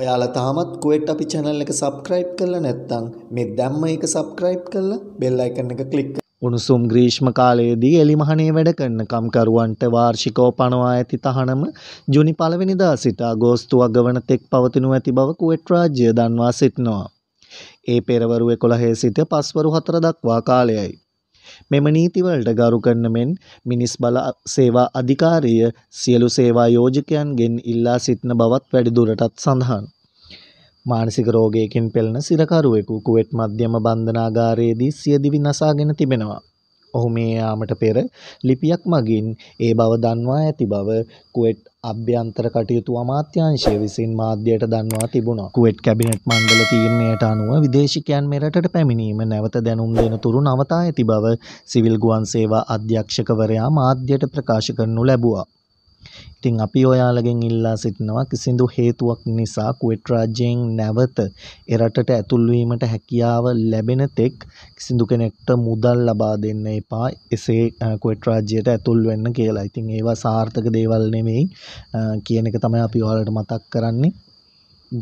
ඔයාලා තාමත් කුවෙට් අපි channel එක subscribe කරලා නැත්නම් මේ දැම්ම එක subscribe කරලා bell icon එක click උණුසුම් ග්‍රීෂ්ම කාලයේදී එලිමහනේ වැඩ කරන කම්කරුවන්ට වාර්ෂිකව පනවා ඇති තහනම ජුනි පළවෙනිදා සිට අගෝස්තු අගවන තෙක් පවතිනු ඇති බව කුවෙට් රාජ්‍යය දන්වා සිටිනවා. ඒ පෙරවරු 11 සිට පස්වරු 4 දක්වා කාලයයි. මෙම නීතිවලට ගරු කරන මෙන් මිනිස් බල සේවා අධිකාරිය සියලු සේවා යෝජකයන්ගෙන් ඉල්ලා සිටින බවත් වැඩිදුරටත් සඳහන්. මානසික රෝගයකින් පෙළෙන සිරකරුවෙකු කුවෙට් මධ්‍යම බන්ධනාගාරයේදී සියදිවි නසාගෙන තිබෙනවා. ඔහු මිය යාමට පෙර ලිපියක් මගින් ඒ බව දන්වා ඇති බව කුවේට් අභ්‍යන්තර කටයුතු අමාත්‍යාංශය විසින් මාධ්‍යයට දන්වා තිබුණා. කුවේට් කැබිනට් මණ්ඩල තීරණයට අනුව විදේශිකයන් මෙරටට පැමිණීම නැවත දැනුම් දෙනතුරු නවතා ඇති බව සිවිල් ගුවන් සේවා අධ්‍යක්ෂකවරයා මාධ්‍යයට ප්‍රකාශ කරනු ලැබුවා. ඉතින් අපි ඔයාලගෙන් ඉල්ලා සිටිනවා කිසිදු හේතුවක් නිසා කුවෙට් රාජ්‍යයෙන් නැවත එරටට ඇතුල්වීමට හැකියාව ලැබෙන තෙක් කිසිදු කෙනෙක්ට මුදල් ලබා දෙන්න එපා එසේ කුවෙට් රාජ්‍යයට ඇතුල් වෙන්න කියලා. ඉතින් ඒවා සාර්ථක දේවල් නෙමෙයි කියන එක තමයි අපි ඔයාලට මතක් කරන්නේ.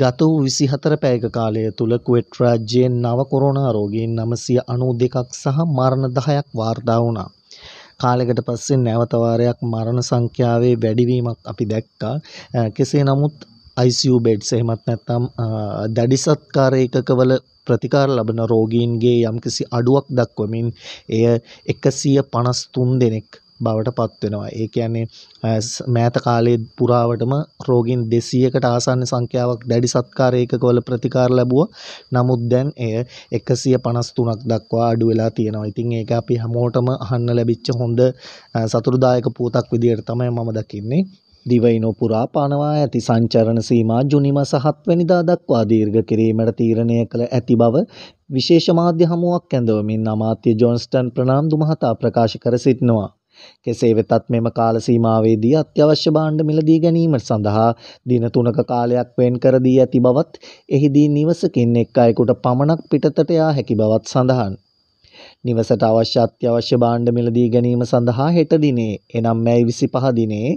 ගත වූ විසිහතර පැයක කාලය තුළ කුවෙට් රාජ්‍යයෙන් නව කොරෝනා රෝගීන් නමසිය අනූ දෙකක් සහ මරණ දහයක් වාර්තා වුණා. කාලයකට පස්සේ නැවත වාරයක් මරණ සංඛ්‍යාවේ වැඩිවීමක් අපි දැක්කා. කෙසේ නමුත් ICU බෙඩ්ස් එහෙමත් නැත්නම් දැඩි සත්කාර ඒකකවල ප්‍රතිකාර ලබන රෝගීන්ගේ යම්කිසි අඩුවක් දක්වමින් එය 153 දෙනෙක් බවට පත්වෙනවා. ඒ කියන්නේ මෑත කාලයේ පුරාවටම රෝගීන් 200කට ආසන්න සංඛ්‍යාවක් දැඩි සත්කාර ඒකකවල ප්‍රතිකාර ලැබුවා. නමුත් දැන් එය 153ක් දක්වා අඩු වෙලා තියෙනවා. ඉතින් ඒක අපි හැමෝටම අහන්න ලැබිච්ච හොඳ සතුටුදායක පුවතක් විදිහට තමයි මම දකින්නේ. දිවයිනෝ පුරා පනවා ඇති සංචරණ සීමා ජුනිමස හත්වැනිදා දක්වා දීර්ඝ කිරීමට තීරණය කළ ඇති බව විශේෂ මාධ්‍ය හමුවක් ඇඳවමින් අමාත්‍ය ජොන්ස්ටන් ප්‍රනාන්දු මහතා ප්‍රකාශ කර සිටිනවා. කෙසේ වෙතත් මෙම කාල සීමාවේදී අත්‍යවශ්‍ය භාණ්ඩ මිලදී ගැනීම සඳහා දින 3ක කාලයක් වෙන් කර දී ඇති බවත් එහිදී නිවසකින් එක් අයෙකුට පමණක් පිටතට යා හැකි බවත් සඳහන්. නිවසට අවශ්‍ය අත්‍යවශ්‍ය භාණ්ඩ මිලදී ගැනීම සඳහා හෙට දිනේ එනම් මැයි 25 දිනේ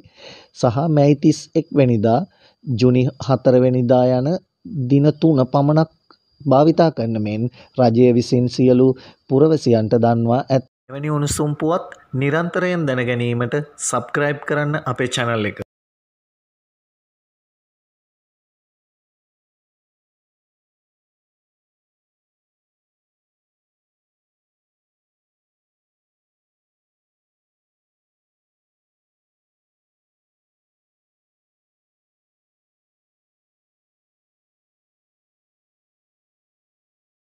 සහ මැයි 31 වෙනිදා ජුනි 4 වෙනිදා යන දින 3 පමණක් භාවිතා කරන මෙන් රජය විසින් සියලු පුරවැසියන්ට දන්වා ඇත. එවැනි උණුසුම් පුවත් නිරන්තරයෙන් දැනගැනීමට සබ්ක්‍රයිබ් කරන්න අපේ චැනල් එක